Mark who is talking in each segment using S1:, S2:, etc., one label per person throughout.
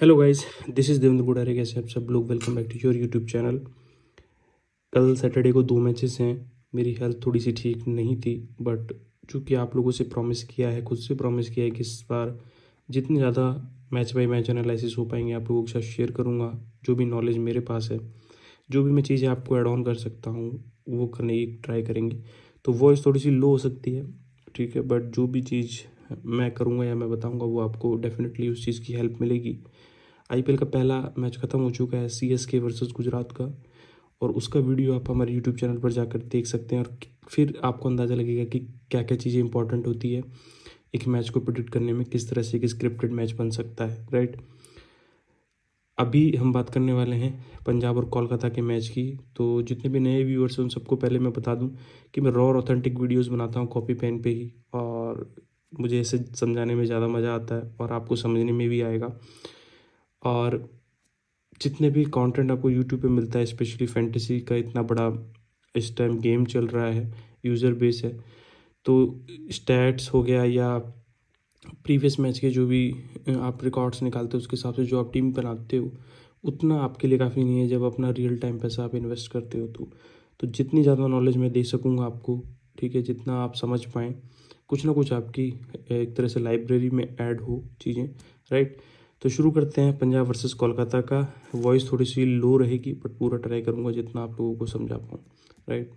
S1: hello guys this is Devendra Gudare कैसे आप सब लोग welcome back to your YouTube channel कल सैटरडे को दो मैचेस हैं मेरी हेल्थ थोड़ी सी ठीक नहीं थी बट चूँकि आप लोगों से प्रॉमिस किया है खुद से प्रॉमिस किया है कि इस बार जितने ज़्यादा मैच बाई मैच एनालिसिस हो पाएंगे आप लोगों के साथ शेयर करूँगा जो भी नॉलेज मेरे पास है जो भी मैं चीज़ें आपको एड ऑन कर सकता हूँ वो करने की ट्राई करेंगे तो वॉइस थोड़ी सी लो हो सकती है ठीक है बट जो भी चीज़ मैं करूँगा या मैं बताऊँगा वो आपको डेफिनेटली उस चीज़ की हेल्प मिलेगी आई का पहला मैच ख़त्म हो चुका है C S K versus Gujarat का और उसका वीडियो आप हमारे यूट्यूब चैनल पर जाकर देख सकते हैं और फिर आपको अंदाज़ा लगेगा कि क्या क्या चीज़ें इंपॉर्टेंट होती है एक मैच को प्रडिक्ट करने में किस तरह से एक स्क्रिप्टेड मैच बन सकता है राइट अभी हम बात करने वाले हैं पंजाब और कोलकाता के मैच की तो जितने भी नए व्यूअर्स हैं उन सबको पहले मैं बता दूं कि मैं रॉ और ऑथेंटिक वीडियोस बनाता हूं कॉपी पेन पे ही और मुझे इसे समझाने में ज़्यादा मज़ा आता है और आपको समझने में भी आएगा और जितने भी कंटेंट आपको यूट्यूब पे मिलता है स्पेशली फैंटेसी का इतना बड़ा इस टाइम गेम चल रहा है यूज़र बेस है तो स्टैट्स हो गया या प्रीवियस मैच के जो भी आप रिकॉर्ड्स निकालते हो उसके हिसाब से जो आप टीम बनाते हो उतना आपके लिए काफ़ी नहीं है जब अपना रियल टाइम पैसा आप इन्वेस्ट करते हो तो तो जितनी ज़्यादा नॉलेज मैं दे सकूँगा आपको ठीक है जितना आप समझ पाएँ कुछ ना कुछ आपकी एक तरह से लाइब्रेरी में ऐड हो चीज़ें राइट तो शुरू करते हैं पंजाब वर्सेस कोलकाता का वॉइस थोड़ी सी लो रहेगी बट पूरा ट्राई करूँगा जितना आप लोगों को समझा पाऊँ राइट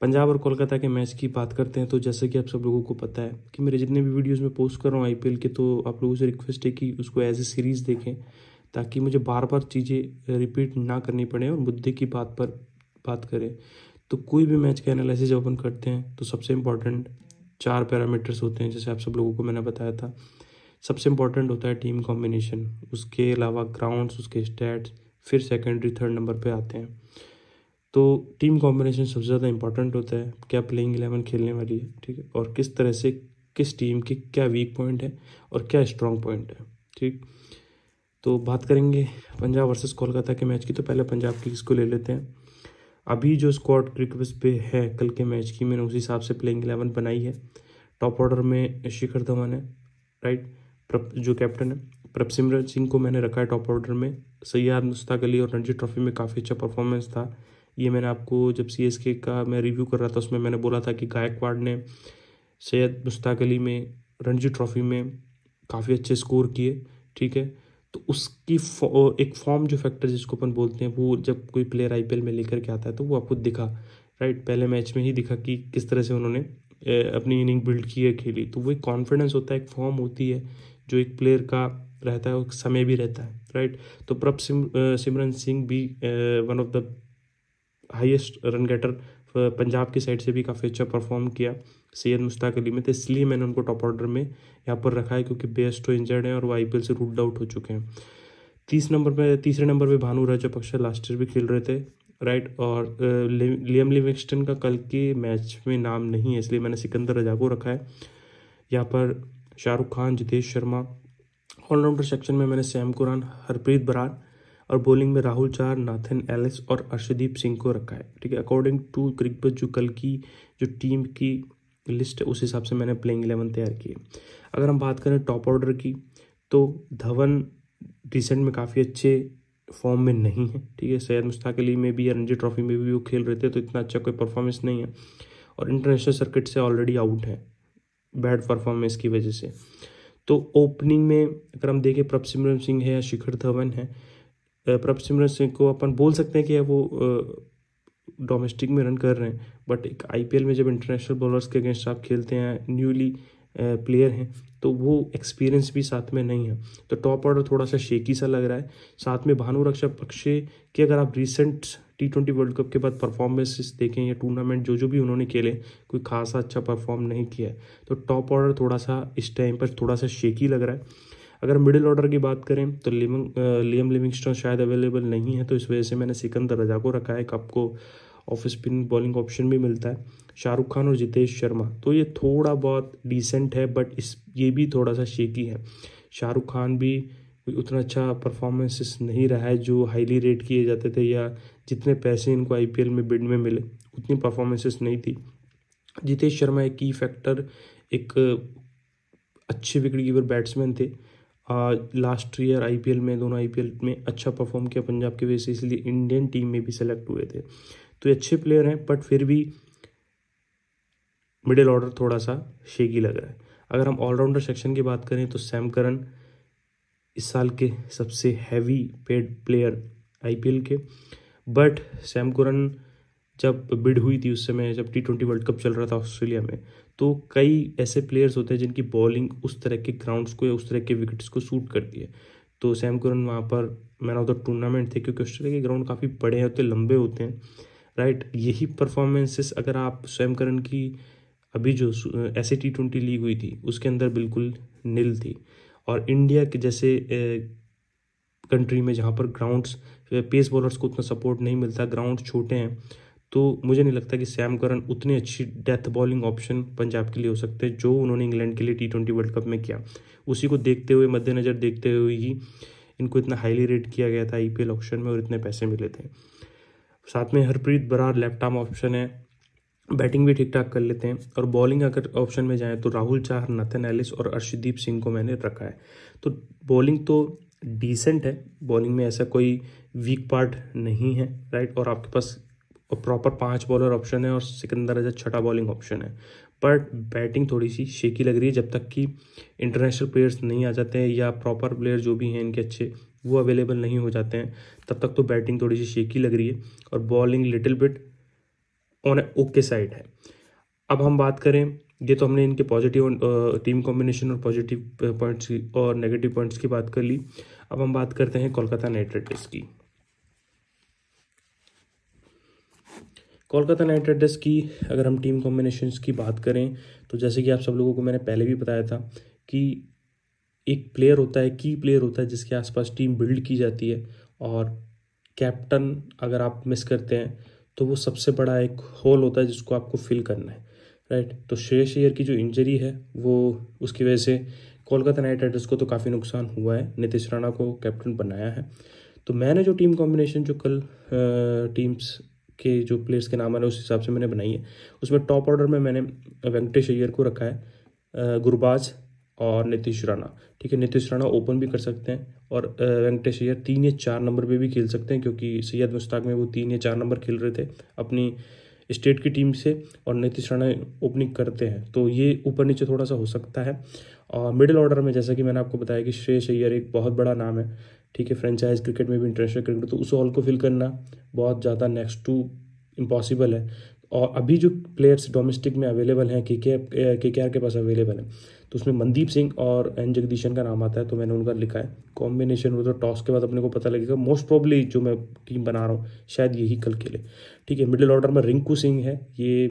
S1: पंजाब और कोलकाता के मैच की बात करते हैं तो जैसे कि आप सब लोगों को पता है कि मेरे जितने भी वीडियोस में पोस्ट कर रहा हूँ आई के तो आप लोगों से रिक्वेस्ट है कि उसको एज ए सीरीज़ देखें ताकि मुझे बार बार चीज़ें रिपीट ना करनी पड़े और मुद्दे की बात पर बात करें तो कोई भी मैच का एनालिसिस जब अपन करते हैं तो सबसे इम्पॉर्टेंट चार पैरामीटर्स होते हैं जैसे आप सब लोगों को मैंने बताया था सबसे इम्पॉर्टेंट होता है टीम कॉम्बिनेशन उसके अलावा ग्राउंड्स उसके स्टैट्स फिर सेकेंडरी थर्ड नंबर पे आते हैं तो टीम कॉम्बिनेशन सबसे ज़्यादा इंपॉर्टेंट होता है क्या प्लेइंग एलेवन खेलने वाली है ठीक है और किस तरह से किस टीम के क्या वीक पॉइंट है और क्या स्ट्रॉन्ग पॉइंट है ठीक तो बात करेंगे पंजाब वर्सेस कोलकाता के मैच की तो पहले पंजाब की को ले लेते हैं अभी जो स्क्वाड क्रिकेट पे है कल के मैच की मैंने उस हिसाब से प्लेइंग एलेवन बनाई है टॉप ऑर्डर में शिखर धवन है राइट प्रप जो कैप्टन है प्रपसिमरन सिंह को मैंने रखा है टॉप ऑर्डर में सैयाद मुश्ताक अली और रणजी ट्रॉफी में काफ़ी अच्छा परफॉर्मेंस था ये मैंने आपको जब सी एस के का मैं रिव्यू कर रहा था उसमें मैंने बोला था कि गायकवाड़ ने सैयद मुश्ताक अली में रणजी ट्रॉफी में काफ़ी अच्छे स्कोर किए ठीक है तो उसकी एक फॉर्म जो फैक्टर जिसको अपन बोलते हैं वो जब कोई प्लेयर आई में लेकर के आता है तो वो आपको दिखा राइट पहले मैच में ही दिखा कि किस तरह से उन्होंने अपनी इनिंग बिल्ड की है खेली तो वो एक कॉन्फिडेंस होता है एक फॉर्म होती है जो एक प्लेयर का रहता है और समय भी रहता है राइट तो प्रभ सिम, सिमरन सिंह भी one of the highest run getter Punjab की साइड से भी काफ़ी अच्छा परफॉर्म किया सैयद मुश्ताक अली में तो इसलिए मैंने उनको टॉप ऑर्डर में यहाँ पर रखा है क्योंकि बेस्ट तो इंजर्ड हैं और वो आई से रूल्ड आउट हो चुके हैं तीस नंबर पर तीसरे नंबर पर भानु राजापक्ष लास्ट ईयर भी खेल रहे थे राइट और लियम लिविंगस्टन का कल के मैच में नाम नहीं है इसलिए मैंने सिकंदर रजा को रखा है यहाँ पर शाहरुख खान जितेश शर्मा ऑलराउंडर सेक्शन में मैंने सैम कुरान हरप्रीत बरार और बॉलिंग में राहुल चार नाथन एलिस और अर्शदीप सिंह को रखा है ठीक है अकॉर्डिंग टू क्रिकबज जो कल की जो टीम की लिस्ट है उस हिसाब से मैंने प्लेइंग एलेवन तैयार की है अगर हम बात करें टॉप ऑर्डर की तो धवन रिसेंट में काफ़ी अच्छे फॉर्म में नहीं है ठीक है सैयद मुश्ताक अली में भी या रणजी ट्रॉफी में भी वो खेल रहे थे तो इतना अच्छा कोई परफॉर्मेंस नहीं है और इंटरनेशनल सर्किट से ऑलरेडी आउट है बैड परफॉर्मेंस की वजह से तो ओपनिंग में अगर हम देखें प्रभ सिमरन सिंह है या शिखर धवन है प्रभ सिमरन सिंह को अपन बोल सकते हैं कि वो डोमेस्टिक में रन कर रहे हैं बट एक आई में जब इंटरनेशनल बॉलर्स के अगेंस्ट आप खेलते हैं न्यूली प्लेयर हैं तो वो एक्सपीरियंस भी साथ में नहीं है तो टॉप ऑर्डर थोड़ा सा शेकी सा लग रहा है साथ में भानु रक्षा पक्षे के अगर आप recent T twenty world cup के बाद परफॉर्मेंसेस देखें या टूर्नामेंट जो जो भी उन्होंने खेले कोई खासा अच्छा परफॉर्म नहीं किया है तो टॉप ऑर्डर थोड़ा सा इस टाइम पर थोड़ा सा शेकी लग रहा है अगर मिडिल ऑर्डर की बात करें तो लिविंग लियम लिविंगस्टोन शायद अवेलेबल नहीं है तो इस वजह से मैंने सिकंदर रजा को रखा है कप को ऑफ स्पिन बॉलिंग ऑप्शन भी मिलता है शाहरुख खान और जितेश शर्मा तो ये थोड़ा बहुत डिसेंट है बट इस ये भी थोड़ा सा शेकी है शाहरुख खान भी उतना अच्छा परफॉर्मेंसेस नहीं रहा है जो हाईली रेट किए जाते थे या जितने पैसे इनको आईपीएल में बिड में मिले उतनी परफॉर्मेंसेस नहीं थी जितेश शर्मा एक की फैक्टर एक अच्छे विकेट कीपर बैट्समैन थे लास्ट ईयर आईपीएल में दोनों आईपीएल में अच्छा परफॉर्म किया पंजाब की वजह से इसलिए इंडियन टीम में भी सेलेक्ट हुए थे तो ये अच्छे प्लेयर हैं बट फिर भी मिडिल ऑर्डर थोड़ा सा शेकी लग रहा है अगर हम ऑलराउंडर सेक्शन की बात करें तो सैम करन इस साल के सबसे हैवी पेड प्लेयर आईपीएल के बट सैम करन जब बिड हुई थी उस समय जब टी ट्वेंटी वर्ल्ड कप चल रहा था ऑस्ट्रेलिया में तो कई ऐसे प्लेयर्स होते हैं जिनकी बॉलिंग उस तरह के ग्राउंड्स को या उस तरह के विकेट्स को सूट करती है तो सैम कुरन वहाँ पर मैन ऑफ द टूर्नामेंट थे क्योंकि ऑस्ट्रेलिया के ग्राउंड काफ़ी बड़े होते लंबे होते हैं राइट यही परफॉर्मेंसेस अगर आप सैम करन की अभी जो ऐसे टी ट्वेंटी लीग हुई थी उसके अंदर बिल्कुल नील थी और इंडिया के जैसे कंट्री में जहाँ पर ग्राउंड्स पेस बॉलर्स को उतना सपोर्ट नहीं मिलता ग्राउंड छोटे हैं तो मुझे नहीं लगता कि सैम करन उतनी अच्छी डेथ बॉलिंग ऑप्शन पंजाब के लिए हो सकते हैं जो उन्होंने इंग्लैंड के लिए टी ट्वेंटी वर्ल्ड कप में किया उसी को देखते हुए मद्देनज़र देखते हुए ही इनको इतना हाईली रेट किया गया था आई ऑप्शन में और इतने पैसे मिले थे साथ में Harpreet Brar left arm option है बैटिंग भी ठीक ठाक कर लेते हैं और बॉलिंग अगर ऑप्शन में जाएँ तो राहुल चाहर नथन एलिस और अर्शदीप सिंह को मैंने रखा है तो बॉलिंग तो डिसेंट है बॉलिंग में ऐसा कोई वीक पार्ट नहीं है राइट और आपके पास और प्रॉपर पांच बॉलर ऑप्शन है और सिकंदर अजहर छठा बॉलिंग ऑप्शन है बट बैटिंग थोड़ी सी शेकी लग रही है जब तक कि इंटरनेशनल प्लेयर्स नहीं आ जाते हैं या प्रॉपर प्लेयर जो भी हैं इनके अच्छे वो अवेलेबल नहीं हो जाते हैं तब तक तो बैटिंग थोड़ी सी शेकी लग रही है और bowling little bit on okay side है अब हम बात करें ये तो हमने इनके पॉजिटिव टीम कॉम्बिनेशन और पॉजिटिव पॉइंट्स की और नेगेटिव पॉइंट्स की बात कर ली अब हम बात करते हैं कोलकाता नाइट राइडर्स की कोलकाता नाइट राइडर्स की अगर हम टीम कॉम्बिनेशन की बात करें तो जैसे कि आप सब लोगों को मैंने पहले भी बताया था कि एक प्लेयर होता है की प्लेयर होता है जिसके आसपास टीम बिल्ड की जाती है और कैप्टन अगर आप मिस करते हैं तो वो सबसे बड़ा एक होल होता है जिसको आपको फिल करना है राइट तो श्रेयस अय्यर की जो इंजरी है वो उसकी वजह से कोलकाता नाइट राइडर्स को तो काफ़ी नुकसान हुआ है नितिश राणा को कैप्टन बनाया है तो मैंने जो टीम कॉम्बिनेशन जो कल टीम्स के जो प्लेयर्स के नाम आ रहे हैं उस हिसाब से मैंने बनाई है उसमें टॉप ऑर्डर में मैंने वेंकटेश अय्यर को रखा है गुरबाज और नितीश राणा ठीक है नितीश राणा ओपन भी कर सकते हैं और वेंकटेश अय्यर तीन या चार नंबर पर भी खेल सकते हैं क्योंकि सैयद मुश्ताक में वो तीन या चार नंबर खेल रहे थे अपनी स्टेट की टीम से और नितीश राणा ओपनिंग करते हैं तो ये ऊपर नीचे थोड़ा सा हो सकता है और मिडिल ऑर्डर में जैसा कि मैंने आपको बताया कि श्रेयस अय्यर एक बहुत बड़ा नाम है ठीक है फ्रेंचाइज क्रिकेट में भी इंटरनेशनल क्रिकेट तो उस हॉल को फिल करना बहुत ज़्यादा नेक्स्ट टू इम्पॉसिबल है और अभी जो प्लेयर्स डोमेस्टिक में अवेलेबल हैं के के के आर के पास अवेलेबल हैं तो उसमें मनदीप सिंह और एन जगदीशन का नाम आता है तो मैंने उनका लिखा है कॉम्बिनेशन वो तो टॉस के बाद अपने को पता लगेगा मोस्ट प्रॉब्ली जो मैं टीम बना रहा हूँ शायद यही कल के लिए ठीक है मिडिल ऑर्डर में रिंकू सिंह है ये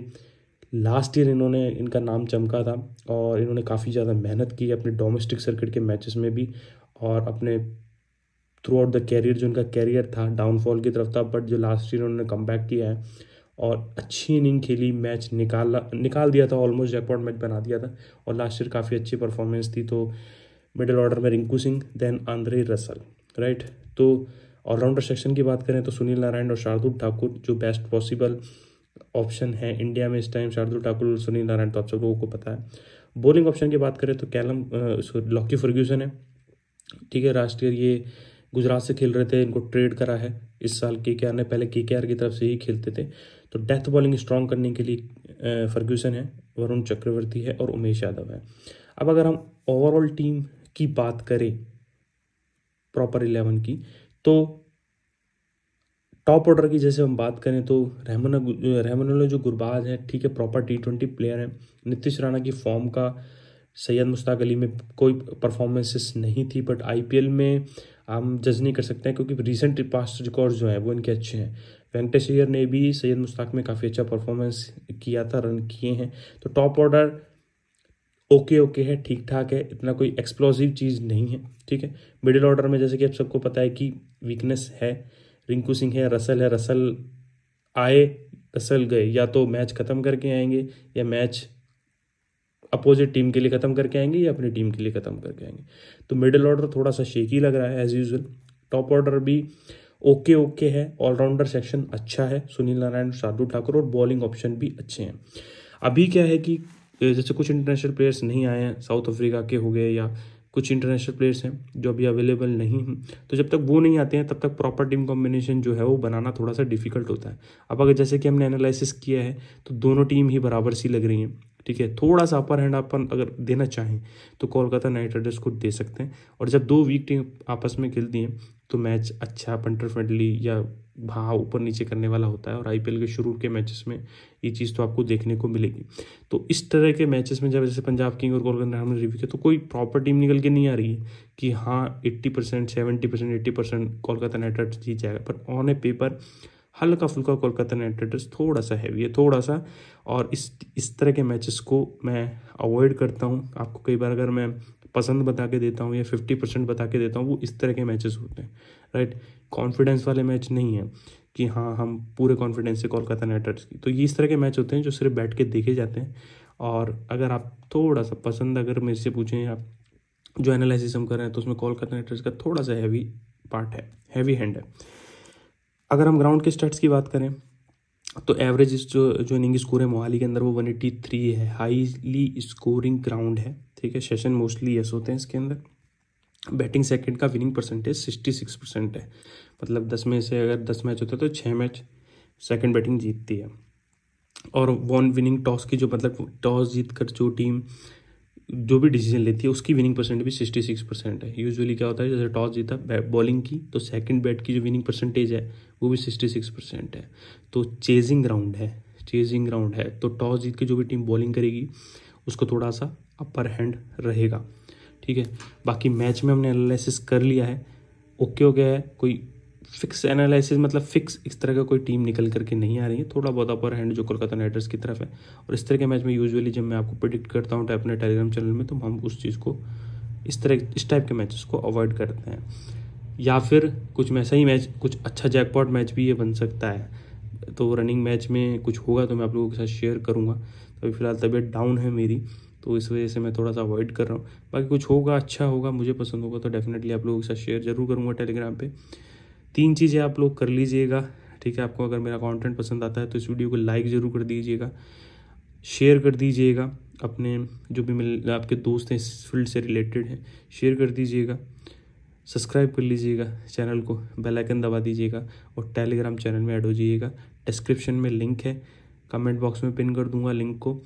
S1: लास्ट ईयर इन्होंने इनका नाम चमका था और इन्होंने काफ़ी ज़्यादा मेहनत की अपने डोमेस्टिक सर्किट के मैचेस में भी और अपने थ्रू आउट द कैरियर जो उनका कैरियर था डाउनफॉल की तरफ था बट जो लास्ट ईयर उन्होंने कम किया है और अच्छी इनिंग खेली मैच निकाला निकाल दिया था ऑलमोस्ट जैकपॉट मैच बना दिया था और लास्ट ईयर काफ़ी अच्छी परफॉर्मेंस थी तो मिडिल ऑर्डर में Rinku Singh then Andre Russell right तो ऑलराउंडर सेक्शन की बात करें तो सुनील नारायण और शार्दुल ठाकुर जो बेस्ट पॉसिबल ऑप्शन है इंडिया में इस टाइम शार्दुल ठाकुर और सुनील नारायण तो आप सब लोगों को पता है बॉलिंग ऑप्शन की बात करें तो कैलम लॉकी फर्ग्यूसन है ठीक है लास्ट ईयर ये गुजरात से खेल रहे थे इनको ट्रेड करा है इस साल के के ने पहले के के की तरफ से ही खेलते थे तो डेथ बॉलिंग स्ट्रॉन्ग करने के लिए फर्ग्यूसन है वरुण चक्रवर्ती है और उमेश यादव है अब अगर हम ओवरऑल टीम की बात करें प्रॉपर इलेवन की तो टॉप ऑर्डर की जैसे हम बात करें तो रहमन रहमानुल्ला जो गुरबाज हैं ठीक है प्रॉपर टी ट्वेंटी प्लेयर हैं नीतीश राणा की फॉर्म का सैयद मुश्ताक अली में कोई परफॉर्मेंसेस नहीं थी बट आईपीएल में हम जज नहीं कर सकते हैं क्योंकि रिसेंट पास्ट रिकॉर्ड जो हैं वो इनके अच्छे हैं वेंकटेश अय्यर ने भी सैयद मुश्ताक में काफ़ी अच्छा परफॉर्मेंस किया था रन किए हैं तो टॉप ऑर्डर ओके ओके है ठीक ठाक है इतना कोई एक्सप्लोजिव चीज़ नहीं है ठीक है मिडिल ऑर्डर में जैसे कि आप सबको पता है कि वीकनेस है रिंकू सिंह है रसल है रसल आए रसल गए या तो मैच ख़त्म करके आएंगे या मैच अपोजिट टीम के लिए ख़त्म करके आएंगे या अपनी टीम के लिए ख़त्म करके आएंगे तो मिडिल ऑर्डर थोड़ा सा शेकी लग रहा है एज़ यूजल टॉप ऑर्डर भी ओके ओके है ऑलराउंडर सेक्शन अच्छा है सुनील नारायण शार्दुल ठाकुर और बॉलिंग ऑप्शन भी अच्छे हैं अभी क्या है कि जैसे कुछ इंटरनेशनल प्लेयर्स नहीं आए हैं साउथ अफ्रीका के हो गए या कुछ इंटरनेशनल प्लेयर्स हैं जो अभी अवेलेबल नहीं हैं तो जब तक वो नहीं आते हैं तब तक प्रॉपर टीम कॉम्बिनेशन जो है वो बनाना थोड़ा सा डिफिकल्ट होता है अब अगर जैसे कि हमने एनालिसिस किया है तो दोनों टीम ही बराबर सी लग रही हैं ठीक है थोड़ा सा अपर हैंड अपन अगर देना चाहें तो कोलकाता नाइट राइडर्स को दे सकते हैं और जब दो वीक टीम आपस में खेलती हैं तो मैच अच्छा पंटर फ्रेंडली या भाव ऊपर नीचे करने वाला होता है और आईपीएल के शुरू के मैचेस में ये चीज़ तो आपको देखने को मिलेगी तो इस तरह के मैचेस में जब जैसे पंजाब किंग और कोलकाता हमने रिव्यू किया तो कोई प्रॉपर टीम निकल के नहीं आ रही है कि हाँ eighty percent seventy percent eighty percent Kolkata Knight Riders जीत जाएगा पर ऑन ए पेपर हल्का फुल्का कोलकाता नाइट राइडर्स थोड़ा सा हैवी है थोड़ा सा और इस इस तरह के मैचेस को मैं अवॉइड करता हूँ आपको कई बार अगर मैं पसंद बता के देता हूँ या फिफ्टी परसेंट बता के देता हूँ वो इस तरह के मैचेस होते हैं राइट कॉन्फिडेंस वाले मैच नहीं है कि हाँ हम पूरे कॉन्फिडेंस से कोलकाता नाइट राइडर्स की तो ये इस तरह के मैच होते हैं जो सिर्फ बैठ के देखे जाते हैं और अगर आप थोड़ा सा पसंद अगर मेरे से पूछें आप जो एनालिसिस हम कर रहे हैं तो उसमें कोलकाता नाइट राइडर्स का थोड़ा सा हैवी पार्ट है हैवी हैंड है अगर हम ग्राउंड के स्टैट्स की बात करें तो एवरेज जो जो इनिंग स्कोर है मोहाली के अंदर वो वन थ्री है हाईली स्कोरिंग ग्राउंड है ठीक है सेशन मोस्टली यस होते हैं इसके अंदर बैटिंग सेकंड का winning percentage sixty six percent है मतलब दस में से अगर दस मैच होते हैं तो छः मैच सेकंड बैटिंग जीतती है और वन विनिंग टॉस की जो मतलब टॉस जीत कर जो टीम जो भी डिसीजन लेती है उसकी विनिंग परसेंटेज भी सिक्सटी सिक्स परसेंट है यूजुअली क्या होता है जैसे टॉस जीता बॉलिंग की तो सेकंड बैट की जो विनिंग परसेंटेज है वो भी सिक्सटी सिक्स परसेंट है तो चेजिंग ग्राउंड है चेजिंग ग्राउंड है तो टॉस जीत के जो भी टीम बॉलिंग करेगी उसको थोड़ा सा अपर हैंड रहेगा ठीक है बाकी मैच में हमने एनालिसिस कर लिया है ओके हो गया है कोई फिक्स एनालिसिस मतलब फिक्स इस तरह का कोई टीम निकल करके नहीं आ रही है थोड़ा बहुत अपर हैंड जो कोलकाता नाइटर्स की तरफ है और इस तरह के मैच में यूजुअली जब मैं आपको प्रिडिक्ट करता हूँ अपने टेलीग्राम चैनल में तो हम उस चीज़ को इस तरह इस टाइप के मैचेस को अवॉइड करते हैं या फिर कुछ ऐसा ही मैच कुछ अच्छा जैकपॉट मैच भी ये बन सकता है तो रनिंग मैच में कुछ होगा तो मैं आप लोगों के साथ शेयर करूँगा तो अभी फ़िलहाल तबीयत डाउन है मेरी तो इस वजह से मैं थोड़ा सा अवॉइड कर रहा हूँ बाकी कुछ होगा अच्छा होगा मुझे पसंद होगा तो डेफिनेटली आप लोगों के साथ शेयर ज़रूर करूँगा टेलीग्राम पर तीन चीज़ें आप लोग कर लीजिएगा ठीक है आपको अगर मेरा कंटेंट पसंद आता है तो इस वीडियो को लाइक ज़रूर कर दीजिएगा शेयर कर दीजिएगा अपने जो भी मिल आपके दोस्त हैं इस फील्ड से रिलेटेड हैं शेयर कर दीजिएगा सब्सक्राइब कर लीजिएगा चैनल को बेल आइकन दबा दीजिएगा और टेलीग्राम चैनल में ऐड हो जाइएगा डिस्क्रिप्शन में लिंक है कमेंट बॉक्स में पिन कर दूंगा लिंक को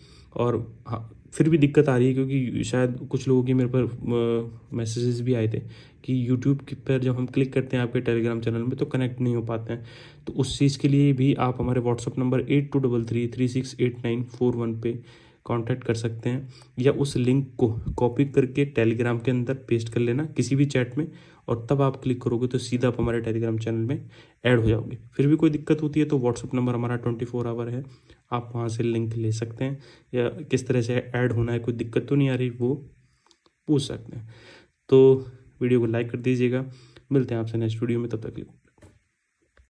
S1: और हाँ फिर भी दिक्कत आ रही है क्योंकि शायद कुछ लोगों के मेरे पर मैसेजेस भी आए थे कि यूट्यूब पर जब हम क्लिक करते हैं आपके टेलीग्राम चैनल में तो कनेक्ट नहीं हो पाते हैं तो उस चीज़ के लिए भी आप हमारे WhatsApp number eight two double three three six eight nine four one पे कांटेक्ट कर सकते हैं या उस लिंक को कॉपी करके टेलीग्राम के अंदर पेस्ट कर लेना किसी भी चैट में और तब आप क्लिक करोगे तो सीधा आप हमारे टेलीग्राम चैनल में ऐड हो जाओगे फिर भी कोई दिक्कत होती है तो व्हाट्सअप नंबर हमारा ट्वेंटी फोर आवर है आप वहाँ से लिंक ले सकते हैं या किस तरह से ऐड होना है कोई दिक्कत तो नहीं आ रही वो पूछ सकते हैं तो वीडियो को लाइक कर दीजिएगा मिलते हैं आपसे नेक्स्ट वीडियो में तब तक लिए